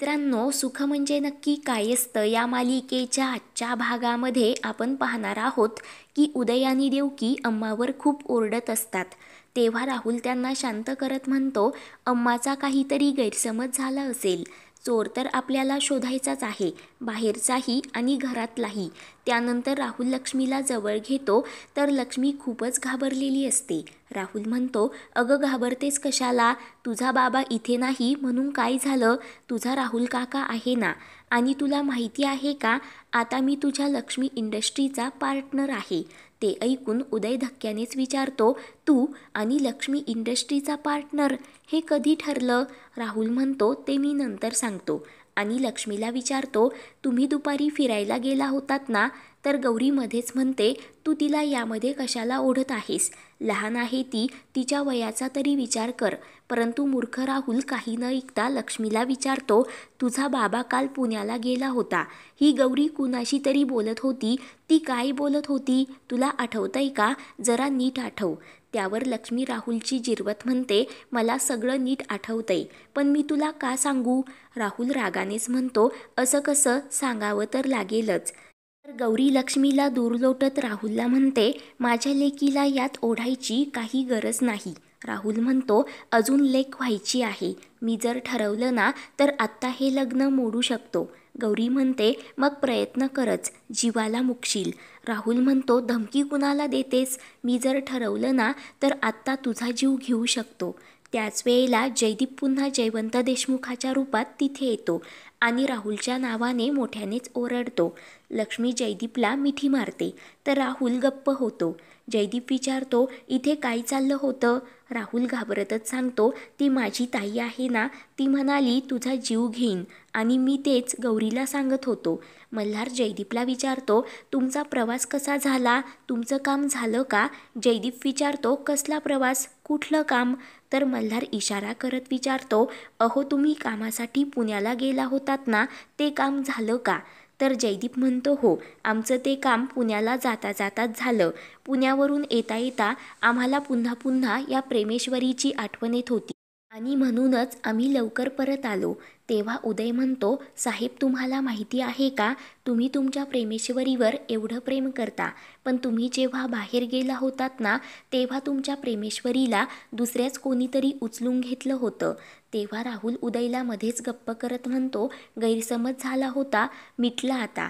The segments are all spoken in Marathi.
मित्रांनो सुख म्हणजे नक्की काय असतं या मालिकेच्या आजच्या भागामध्ये आपण पाहणार आहोत की उदयानी देवकी अम्मावर खूप ओरडत असतात तेव्हा राहुल त्यांना शांत करत म्हणतो अम्माचा काहीतरी गैरसमज झाला असेल चोर तर आपल्याला शोधायचाच आहे बाहेरचाही आणि घरातलाही त्यानंतर राहुल लक्ष्मीला जवळ घेतो तर लक्ष्मी खूपच घाबरलेली असते राहुल म्हणतो अगं घाबरतेस कशाला तुझा बाबा इथे नाही म्हणून काय झालं तुझा राहुल काका आहे ना आणि तुला माहिती आहे का आता मी तुझ्या लक्ष्मी इंडस्ट्रीचा पार्टनर आहे ते ऐकून उदय धक्क्यानेच विचारतो तू आणि लक्ष्मी इंडस्ट्रीचा पार्टनर हे कधी ठरलं राहुल म्हणतो ते मी नंतर सांगतो आणि लक्ष्मीला विचारतो तुम्ही दुपारी फिरायला गेला होतात ना तर गौरी मध्येच म्हणते तू तिला यामध्ये कशाला ओढत आहेस लहान आहे ती तिच्या वयाचा तरी विचार कर परंतु मूर्ख राहुल काही न ऐकता लक्ष्मीला विचारतो तुझा बाबा काल पुण्याला गेला होता ही गौरी कुणाशी तरी बोलत होती ती काय बोलत होती तुला आठवतंय का जरा नीट आठव त्यावर लक्ष्मी राहुलची जिरवत म्हणते मला सगळं नीट आठवतंय पण मी तुला का सांगू राहुल रागानेच म्हणतो असं कसं सांगावं तर लागेलच तर गौरी लक्ष्मीला दूर लोटत राहुलला म्हणते माझ्या लेकीला यात ओढायची काही गरज नाही राहुल म्हणतो अजून लेख व्हायची आहे मी जर ठरवलं ना तर आत्ता हे लग्न मोडू शकतो गौरी म्हणते मग प्रयत्न करच जीवाला मुकशील राहुल म्हणतो धमकी कुणाला देतेस मी जर ठरवलं ना तर आत्ता तुझा जीव घेऊ शकतो त्याच वेळेला जयदीप पुन्हा जयवंत देशमुखाच्या रूपात तिथे येतो आणि राहुलच्या नावाने मोठ्यानेच ओरडतो लक्ष्मी जयदीपला मिठी मारते तर राहुल गप्प होतो जयदीप विचारतो इथे काय चाललं होतं राहुल घाबरतच सांगतो ती माझी ताई आहे ना ती म्हणाली तुझा जीव घेईन आणि मी तेच गौरीला सांगत होतो मल्हार जयदीपला विचारतो तुमचा प्रवास कसा झाला तुमचं काम झालं का जयदीप विचारतो कसला प्रवास कुठलं काम तर मल्हार इशारा करत विचारतो अहो तुम्ही कामासाठी पुण्याला गेला होतात ना ते काम झालं का तर जयदीप म्हणतो हो आमचं ते काम पुण्याला जाता जाताच झालं पुण्यावरून येता येता आम्हाला पुन्हा पुन्हा या प्रेमेश्वरीची आठवण येत होती आणि म्हणूनच आम्ही लवकर परत आलो तेव्हा उदय म्हणतो साहेब तुम्हाला माहिती आहे का तुम्ही तुमच्या प्रेमेश्वरीवर एवढं प्रेम करता पण तुम्ही जेव्हा बाहेर गेला होतात ना तेव्हा तुमच्या प्रेमेश्वरीला दुसऱ्याच कोणीतरी उचलून घेतलं होतं तेव्हा राहुल उदयला मध्येच गप्प करत म्हणतो गैरसमज झाला होता मिटला आता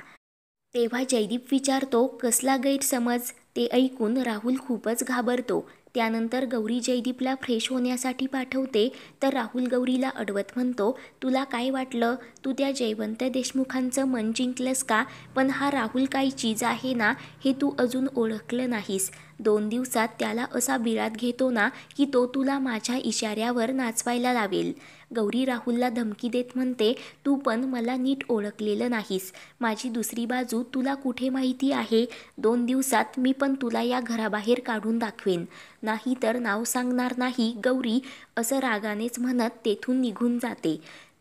तेव्हा जयदीप विचारतो कसला गैरसमज ते ऐकून राहुल खूपच घाबरतो त्यानंतर गौरी जयदीपला फ्रेश होण्यासाठी पाठवते तर राहुल गौरीला अडवत म्हणतो तुला काय वाटलं तू त्या जयवंत देशमुखांचं मन जिंकलंस का पण हा राहुल काही चीज आहे ना हे तू अजून ओळखलं नाहीस दोन दिवसात त्याला असा बिळात घेतो ना की तो तुला माझ्या इशाऱ्यावर नाचवायला लावेल गौरी राहुलला धमकी देत म्हणते तू पण मला नीट ओळखलेलं नाहीस माझी दुसरी बाजू तुला कुठे माहिती आहे दोन दिवसात मी पण तुला या घराबाहेर काढून दाखवेन नाही तर नाव सांगणार नाही गौरी असं रागानेच म्हणत तेथून निघून जाते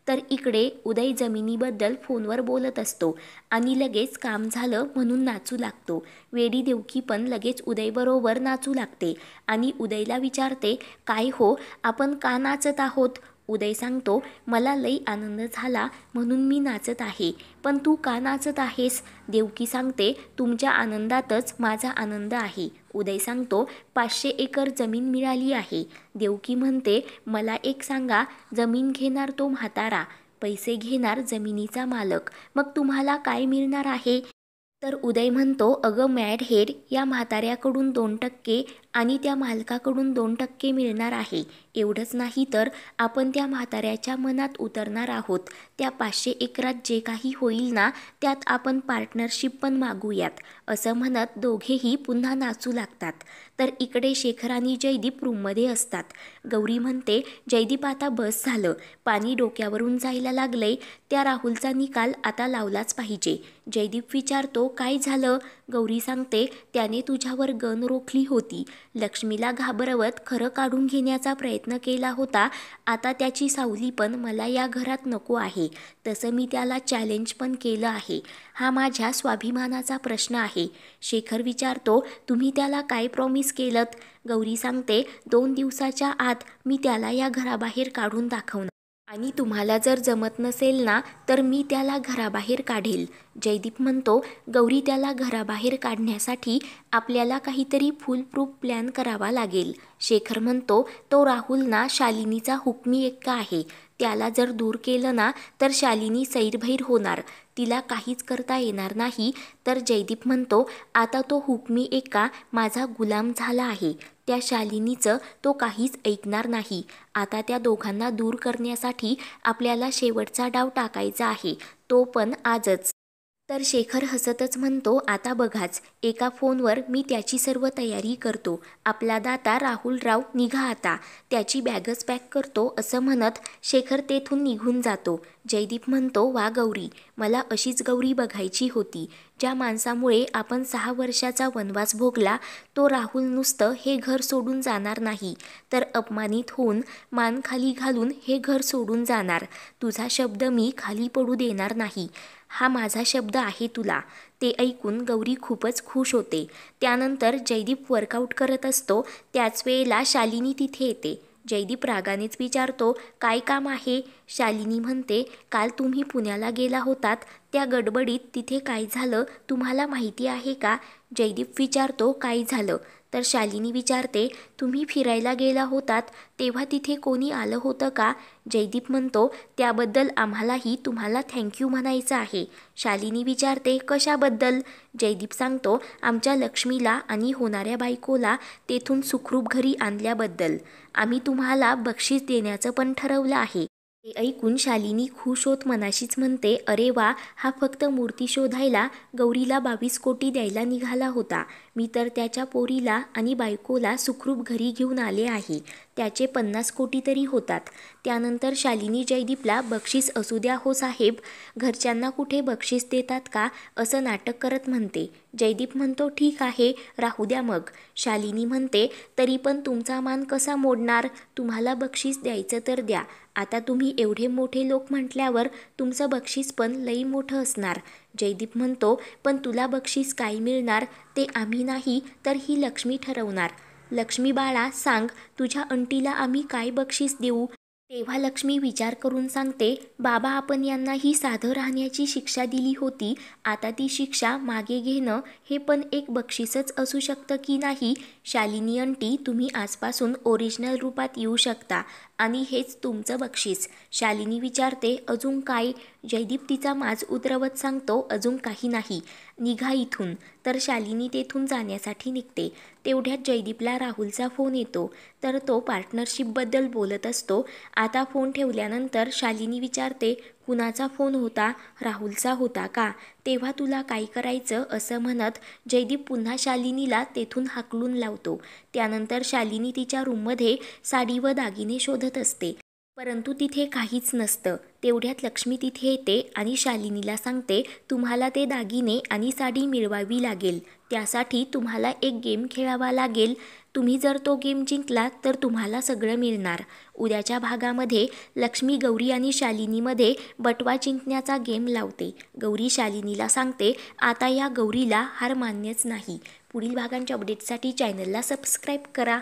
तर इकडे उदय जमिनीबद्दल फोनवर बोलत असतो आणि लगेच काम झालं म्हणून नाचू लागतो वेडी देवकी पण लगेच उदयबरोबर नाचू लागते आणि उदयला विचारते काय हो आपण का नाचत आहोत उदय सांगतो मला लई आनंद झाला म्हणून मी नाचत आहे पण तू का नाचत आहेस देवकी सांगते तुमच्या आनंदातच माझा आनंद आहे उदय सांगतो पाचशे एकर जमीन मिळाली आहे देवकी म्हणते मला एक सांगा जमीन घेणार तो म्हातारा पैसे घेणार जमिनीचा मालक मग तुम्हाला काय मिळणार आहे तर उदय म्हणतो अगं मॅड हेड या म्हाताऱ्याकडून दोन टक्के आणि त्या मालकाकडून दोन टक्के मिळणार आहे एवढंच नाही तर आपण त्या म्हाताऱ्याच्या मनात उतरणार आहोत त्या पाचशे एकरात जे काही होईल ना त्यात आपण पार्टनरशिप पण मागूयात असं म्हणत दोघेही पुन्हा नाचू लागतात तर इकडे शेखर आणि जयदीप रूममध्ये असतात गौरी म्हणते जयदीप आता बस झालं पाणी डोक्यावरून जायला लागले त्या राहुलचा निकाल आता लावलाच पाहिजे जयदीप विचारतो काय झालं गौरी सांगते त्याने तुझ्यावर गन रोखली होती लक्ष्मीला घाबरवत खरं काढून घेण्याचा प्रयत्न केला होता आता त्याची सावली पण मला या घरात नको आहे तसं मी त्याला चॅलेंज पण केलं आहे हा माझ्या स्वाभिमानाचा प्रश्न आहे शेखर विचारतो तुम्ही त्याला काय प्रॉमिस केलं गौरी सांगते दोन दिवसाच्या आत मी त्याला या घराबाहेर काढून दाखवणार आणि तुम्हाला जर जमत नसेल ना तर मी त्याला घराबाहेर काढेल जयदीप म्हणतो गौरी त्याला घराबाहेर काढण्यासाठी आपल्याला काहीतरी फुलप्रूफ प्लॅन करावा लागेल शेखर म्हणतो तो राहुल ना शालिनीचा हुकमी एक्का आहे त्याला जर दूर केलं ना तर शालिनी सैरभैर होणार तिला काहीच करता येणार नाही तर जयदीप म्हणतो आता तो हुकमी एक्का माझा गुलाम झाला आहे त्या शालिनीचं तो काहीच ऐकणार नाही आता त्या दोघांना दूर करण्यासाठी आपल्याला शेवटचा डाव टाकायचा आहे तो पण आजच तर शेखर हसतच म्हणतो आता बघाच एका फोनवर मी त्याची सर्व तयारी करतो आपला दाता राहुल राव निघा आता त्याची बॅगच पॅक करतो असं म्हणत शेखर तेथून निघून जातो जयदीप म्हणतो वा गौरी मला अशीच गौरी बघायची होती ज्या माणसामुळे आपण सहा वर्षाचा वनवास भोगला तो राहुल नुसतं हे घर सोडून जाणार नाही तर अपमानित होऊन मान खाली घालून हे घर सोडून जाणार तुझा शब्द मी खाली पडू देणार नाही हा माझा शब्द आहे तुला ते ऐकून गौरी खूपच खुश होते त्यानंतर जयदीप वर्कआउट करत असतो त्याच वेळेला शालिनी तिथे येते जयदीप रागानेच विचारतो काय काम आहे शालिनी म्हणते काल तुम्ही पुण्याला गेला होतात त्या गडबडीत तिथे काय झालं तुम्हाला माहिती आहे का जयदीप विचारतो काय झालं तर शालिनी विचारते तुम्ही फिरायला गेला होतात तेव्हा तिथे कोणी आलं होतं का जयदीप म्हणतो त्याबद्दल आम्हालाही तुम्हाला थँक्यू म्हणायचं आहे शालिनी विचारते कशाबद्दल जयदीप सांगतो आमच्या लक्ष्मीला आणि होणाऱ्या बायकोला तेथून सुखरूप घरी आणल्याबद्दल आम्ही तुम्हाला बक्षीस देण्याचं पण ठरवलं आहे हे ऐकून शालिनी खुश होत मनाशीच म्हणते अरे वा हा फक्त मूर्ती शोधायला गौरीला बावीस कोटी द्यायला निघाला होता मी तर त्याच्या पोरीला आणि बायकोला सुखरूप घरी घेऊन आले आहे त्याचे पन्नास कोटी तरी होतात त्यानंतर शालिनी जयदीपला बक्षीस असू द्या हो साहेब घरच्यांना कुठे बक्षीस देतात का असं नाटक करत म्हणते जयदीप म्हणतो ठीक आहे राहू द्या मग शालिनी म्हणते तरी पण तुमचा मान कसा मोडणार तुम्हाला बक्षीस द्यायचं तर द्या आता तुम्ही एवढे मोठे लोक म्हटल्यावर तुमचं बक्षीस पण लई मोठं असणार जयदीप म्हणतो पण तुला बक्षीस काय मिळणार ते आम्ही नाही तर ही लक्ष्मी ठरवणार लक्ष्मी बाळा सांग तुझ्या अंटीला आम्ही काय बक्षीस देऊ तेव्हा लक्ष्मी विचार करून सांगते बाबा आपण यांना ही साधं राहण्याची शिक्षा दिली होती आता ती शिक्षा मागे घेणं हे पण एक बक्षीसच असू शकतं की नाही शालिनी अंटी तुम्ही आजपासून ओरिजिनल रूपात येऊ शकता आणि हेच तुमचं बक्षीस शालिनी विचारते अजून काय जयदीप तिचा माज उतरवत सांगतो अजून काही नाही निघा इथून तर शालिनी तेथून जाण्यासाठी निघते तेवढ्यात जयदीपला राहुलचा फोन येतो तर तो पार्टनरशिपबद्दल बोलत असतो आता फोन ठेवल्यानंतर शालिनी विचारते कुणाचा फोन होता राहुलचा होता का तेव्हा तुला काय करायचं असं म्हणत जयदीप पुन्हा शालिनीला तेथून हाकलून लावतो त्यानंतर शालिनी तिच्या रूममध्ये साडी व दागिने शोधत असते परंतु तिथे काहीच नसतं तेवढ्यात लक्ष्मी तिथे येते आणि शालिनीला सांगते तुम्हाला ते दागिने आणि साडी मिळवावी लागेल त्यासाठी तुम्हाला एक गेम खेळावा लागेल तुम्ही जर तो गेम जिंकला तर तुम्हाला सगळं मिळणार उद्याच्या भागामध्ये लक्ष्मी गौरी आणि शालिनीमध्ये बटवा जिंकण्याचा गेम लावते गौरी शालिनीला सांगते आता या गौरीला हार मान्यच नाही पुढील भागांच्या अपडेटसाठी चॅनलला सबस्क्राईब करा